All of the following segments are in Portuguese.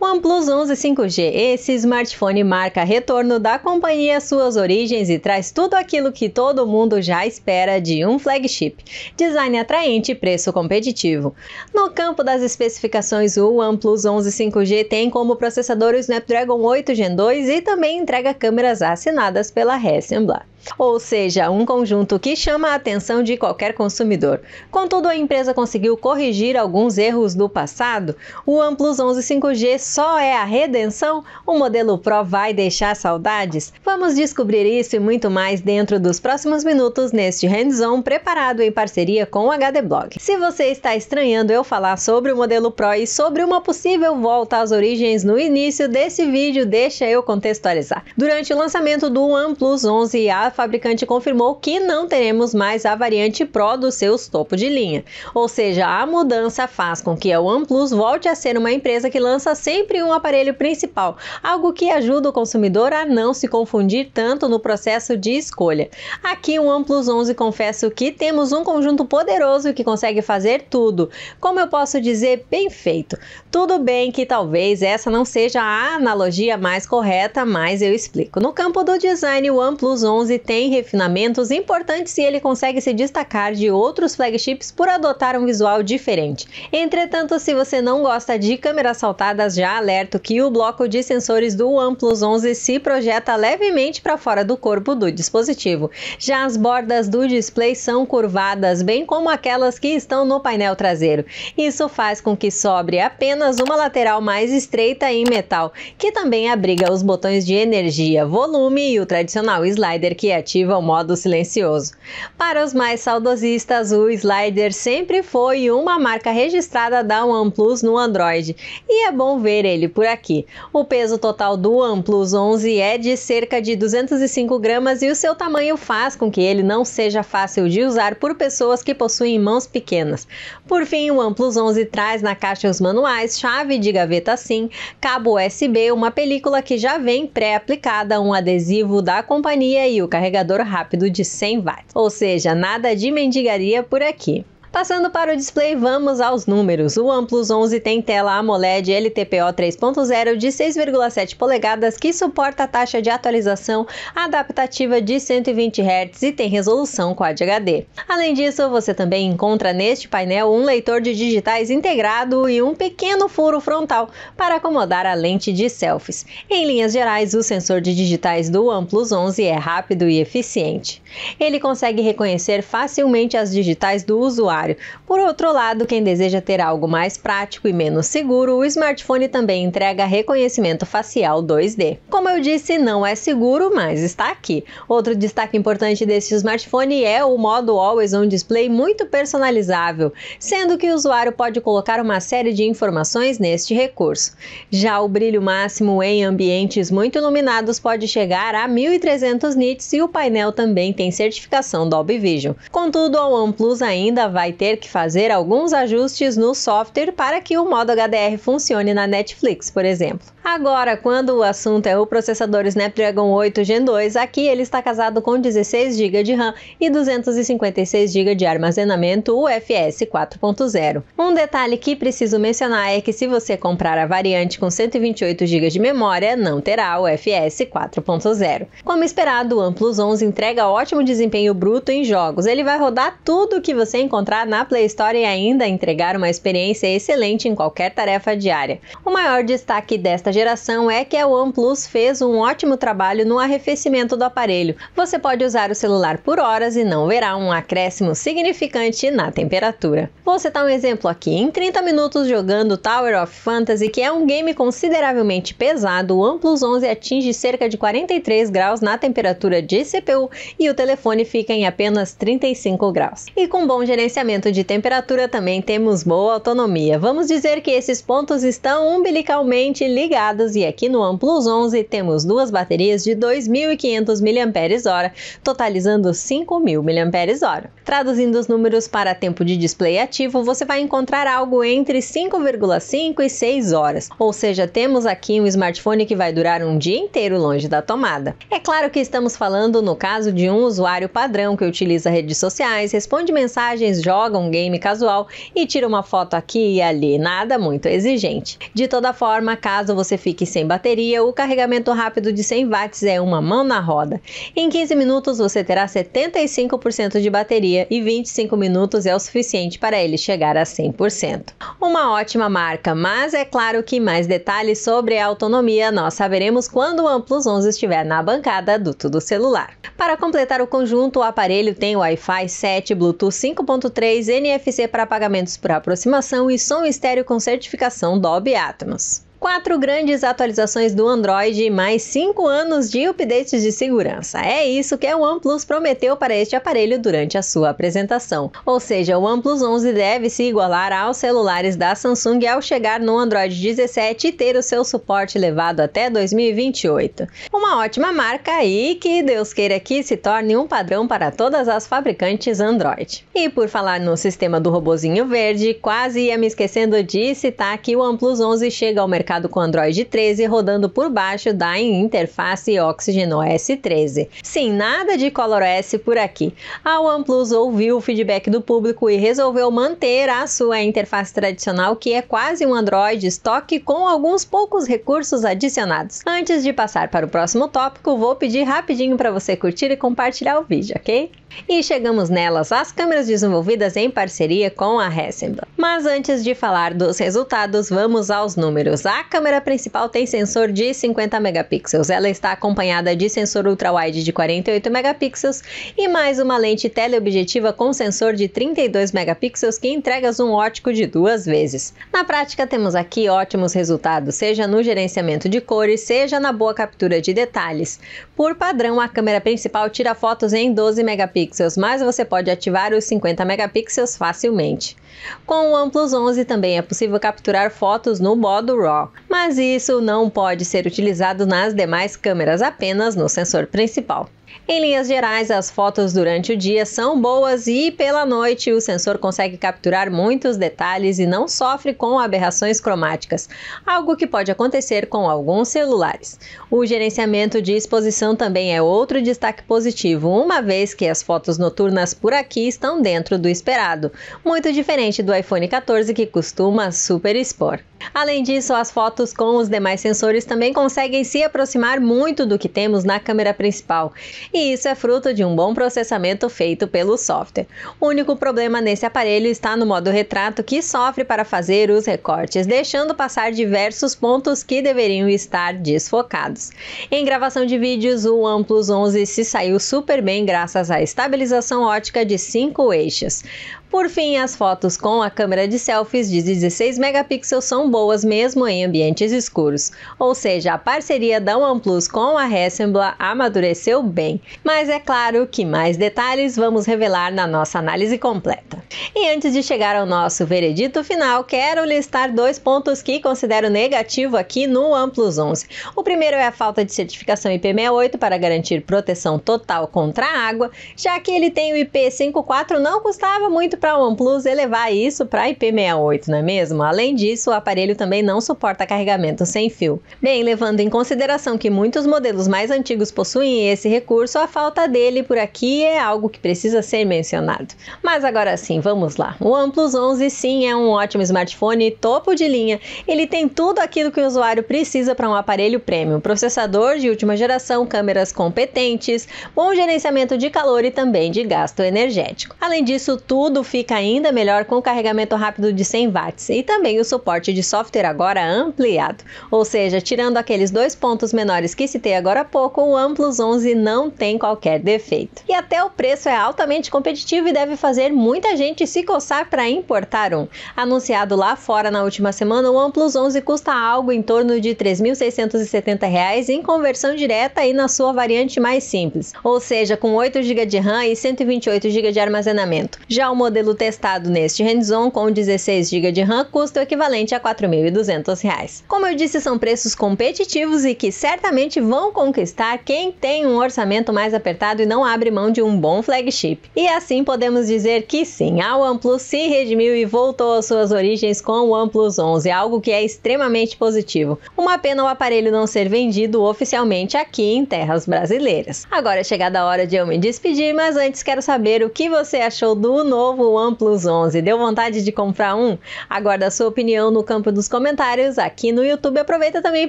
OnePlus 11 5G. Esse smartphone marca retorno da companhia às suas origens e traz tudo aquilo que todo mundo já espera de um flagship: design atraente e preço competitivo. No campo das especificações, o OnePlus 11 5G tem como processador o Snapdragon 8 Gen 2 e também entrega câmeras assinadas pela Hasselblad. Ou seja, um conjunto que chama a atenção de qualquer consumidor. Contudo, a empresa conseguiu corrigir alguns erros do passado. O OnePlus 11 5G só é a redenção? O modelo Pro vai deixar saudades? Vamos descobrir isso e muito mais dentro dos próximos minutos neste hands-on preparado em parceria com o HD Blog. Se você está estranhando eu falar sobre o modelo Pro e sobre uma possível volta às origens no início desse vídeo, deixa eu contextualizar. Durante o lançamento do OnePlus 11, a a fabricante confirmou que não teremos mais a variante Pro dos seus topo de linha. Ou seja, a mudança faz com que a OnePlus volte a ser uma empresa que lança sempre um aparelho principal, algo que ajuda o consumidor a não se confundir tanto no processo de escolha. Aqui o OnePlus 11 confesso que temos um conjunto poderoso que consegue fazer tudo. Como eu posso dizer, bem feito. Tudo bem que talvez essa não seja a analogia mais correta, mas eu explico. No campo do design, o OnePlus 11 ele tem refinamentos importantes e ele consegue se destacar de outros flagships por adotar um visual diferente. Entretanto, se você não gosta de câmeras saltadas, já alerto que o bloco de sensores do OnePlus 11 se projeta levemente para fora do corpo do dispositivo. Já as bordas do display são curvadas, bem como aquelas que estão no painel traseiro. Isso faz com que sobre apenas uma lateral mais estreita em metal, que também abriga os botões de energia, volume e o tradicional slider que que ativa o modo silencioso. Para os mais saudosistas, o slider sempre foi uma marca registrada da OnePlus no Android e é bom ver ele por aqui. O peso total do OnePlus 11 é de cerca de 205 gramas e o seu tamanho faz com que ele não seja fácil de usar por pessoas que possuem mãos pequenas. Por fim, o OnePlus 11 traz na caixa os manuais, chave de gaveta SIM, cabo USB, uma película que já vem pré-aplicada, um adesivo da companhia e o carregador rápido de 100 watts. Ou seja, nada de mendigaria por aqui. Passando para o display, vamos aos números. O OnePlus 11 tem tela AMOLED LTPO 3.0 de 6,7 polegadas que suporta a taxa de atualização adaptativa de 120 Hz e tem resolução Quad HD. Além disso, você também encontra neste painel um leitor de digitais integrado e um pequeno furo frontal para acomodar a lente de selfies. Em linhas gerais, o sensor de digitais do OnePlus 11 é rápido e eficiente. Ele consegue reconhecer facilmente as digitais do usuário usuário. Por outro lado, quem deseja ter algo mais prático e menos seguro, o smartphone também entrega reconhecimento facial 2D. Como eu disse, não é seguro, mas está aqui. Outro destaque importante deste smartphone é o modo Always On Display muito personalizável, sendo que o usuário pode colocar uma série de informações neste recurso. Já o brilho máximo em ambientes muito iluminados pode chegar a 1300 nits e o painel também tem certificação Dolby Vision. Contudo, o OnePlus ainda vai vai ter que fazer alguns ajustes no software para que o modo HDR funcione na Netflix, por exemplo. Agora, quando o assunto é o processador Snapdragon 8 Gen 2, aqui ele está casado com 16 GB de RAM e 256 GB de armazenamento UFS 4.0. Um detalhe que preciso mencionar é que se você comprar a variante com 128 GB de memória, não terá UFS 4.0. Como esperado, o Amplus 11 entrega ótimo desempenho bruto em jogos. Ele vai rodar tudo o que você encontrar na Play Store e ainda entregar uma experiência excelente em qualquer tarefa diária. O maior destaque desta geração é que a OnePlus fez um ótimo trabalho no arrefecimento do aparelho. Você pode usar o celular por horas e não verá um acréscimo significante na temperatura. Vou citar um exemplo aqui. Em 30 minutos jogando Tower of Fantasy, que é um game consideravelmente pesado, o OnePlus 11 atinge cerca de 43 graus na temperatura de CPU e o telefone fica em apenas 35 graus. E com bom gerenciamento de temperatura também temos boa autonomia. Vamos dizer que esses pontos estão umbilicalmente ligados e aqui no Amplus 11 temos duas baterias de 2.500 mAh, totalizando 5.000 mAh. Traduzindo os números para tempo de display ativo, você vai encontrar algo entre 5,5 e 6 horas, ou seja, temos aqui um smartphone que vai durar um dia inteiro longe da tomada. É claro que estamos falando no caso de um usuário padrão que utiliza redes sociais, responde mensagens, joga um game casual e tira uma foto aqui e ali, nada muito exigente. De toda forma, caso você você fique sem bateria, o carregamento rápido de 100 watts é uma mão na roda. Em 15 minutos você terá 75% de bateria e 25 minutos é o suficiente para ele chegar a 100%. Uma ótima marca, mas é claro que mais detalhes sobre a autonomia nós saberemos quando o OnePlus 11 estiver na bancada do Tudo Celular. Para completar o conjunto, o aparelho tem Wi-Fi 7, Bluetooth 5.3, NFC para pagamentos por aproximação e som estéreo com certificação Dolby Atmos. Quatro grandes atualizações do Android e mais cinco anos de updates de segurança. É isso que a OnePlus prometeu para este aparelho durante a sua apresentação. Ou seja, o OnePlus 11 deve se igualar aos celulares da Samsung ao chegar no Android 17 e ter o seu suporte levado até 2028. Uma ótima marca e que Deus queira que se torne um padrão para todas as fabricantes Android. E por falar no sistema do robozinho verde, quase ia me esquecendo de citar que o OnePlus 11 chega ao mercado mercado com Android 13 rodando por baixo da interface Oxygen OS 13. Sim, nada de ColorOS por aqui. A OnePlus ouviu o feedback do público e resolveu manter a sua interface tradicional, que é quase um Android estoque com alguns poucos recursos adicionados. Antes de passar para o próximo tópico, vou pedir rapidinho para você curtir e compartilhar o vídeo, ok? E chegamos nelas, as câmeras desenvolvidas em parceria com a Hasselblad. Mas antes de falar dos resultados, vamos aos números. A câmera principal tem sensor de 50 megapixels. Ela está acompanhada de sensor ultrawide de 48 megapixels e mais uma lente teleobjetiva com sensor de 32 megapixels que entrega zoom ótico de duas vezes. Na prática, temos aqui ótimos resultados, seja no gerenciamento de cores, seja na boa captura de detalhes. Por padrão, a câmera principal tira fotos em 12 megapixels megapixels, mas você pode ativar os 50 megapixels facilmente. Com o Amplus 11 também é possível capturar fotos no modo RAW, mas isso não pode ser utilizado nas demais câmeras, apenas no sensor principal. Em linhas gerais, as fotos durante o dia são boas e pela noite o sensor consegue capturar muitos detalhes e não sofre com aberrações cromáticas, algo que pode acontecer com alguns celulares. O gerenciamento de exposição também é outro destaque positivo, uma vez que as fotos noturnas por aqui estão dentro do esperado, muito diferente diferente do iPhone 14 que costuma super expor. Além disso, as fotos com os demais sensores também conseguem se aproximar muito do que temos na câmera principal, e isso é fruto de um bom processamento feito pelo software. O único problema nesse aparelho está no modo retrato que sofre para fazer os recortes, deixando passar diversos pontos que deveriam estar desfocados. Em gravação de vídeos, o OnePlus 11 se saiu super bem graças à estabilização ótica de cinco eixos. Por fim, as fotos com a câmera de selfies de 16 megapixels são boas mesmo em ambientes escuros, ou seja, a parceria da OnePlus com a Hasselblad amadureceu bem. Mas é claro que mais detalhes vamos revelar na nossa análise completa. E antes de chegar ao nosso veredito final, quero listar dois pontos que considero negativo aqui no OnePlus 11. O primeiro é a falta de certificação IP68 para garantir proteção total contra a água, já que ele tem o IP54 não custava muito para o OnePlus elevar isso para IP68, não é mesmo? Além disso, o aparelho também não suporta carregamento sem fio. Bem, levando em consideração que muitos modelos mais antigos possuem esse recurso, a falta dele por aqui é algo que precisa ser mencionado. Mas agora sim, vamos lá. O OnePlus 11 sim é um ótimo smartphone topo de linha. Ele tem tudo aquilo que o usuário precisa para um aparelho premium: processador de última geração, câmeras competentes, bom gerenciamento de calor e também de gasto energético. Além disso, tudo fica ainda melhor com o carregamento rápido de 100 watts e também o suporte de software agora ampliado. Ou seja, tirando aqueles dois pontos menores que citei agora há pouco, o Amplus 11 não tem qualquer defeito. E até o preço é altamente competitivo e deve fazer muita gente se coçar para importar um. Anunciado lá fora na última semana, o Amplus 11 custa algo em torno de R$ 3.670 em conversão direta e na sua variante mais simples, ou seja, com 8 GB de RAM e 128 GB de armazenamento. Já o modelo modelo testado neste hands-on com 16 GB de RAM custa o equivalente a R$ 4.200. Como eu disse, são preços competitivos e que certamente vão conquistar quem tem um orçamento mais apertado e não abre mão de um bom flagship. E assim podemos dizer que sim, a OnePlus se redimiu e voltou às suas origens com o OnePlus 11, algo que é extremamente positivo. Uma pena o aparelho não ser vendido oficialmente aqui em terras brasileiras. Agora é chegada a hora de eu me despedir, mas antes quero saber o que você achou do novo novo OnePlus 11. Deu vontade de comprar um? Aguarda a sua opinião no campo dos comentários aqui no YouTube. Aproveita também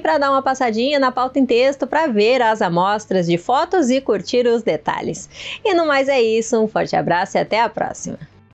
para dar uma passadinha na pauta em texto para ver as amostras de fotos e curtir os detalhes. E no mais é isso, um forte abraço e até a próxima.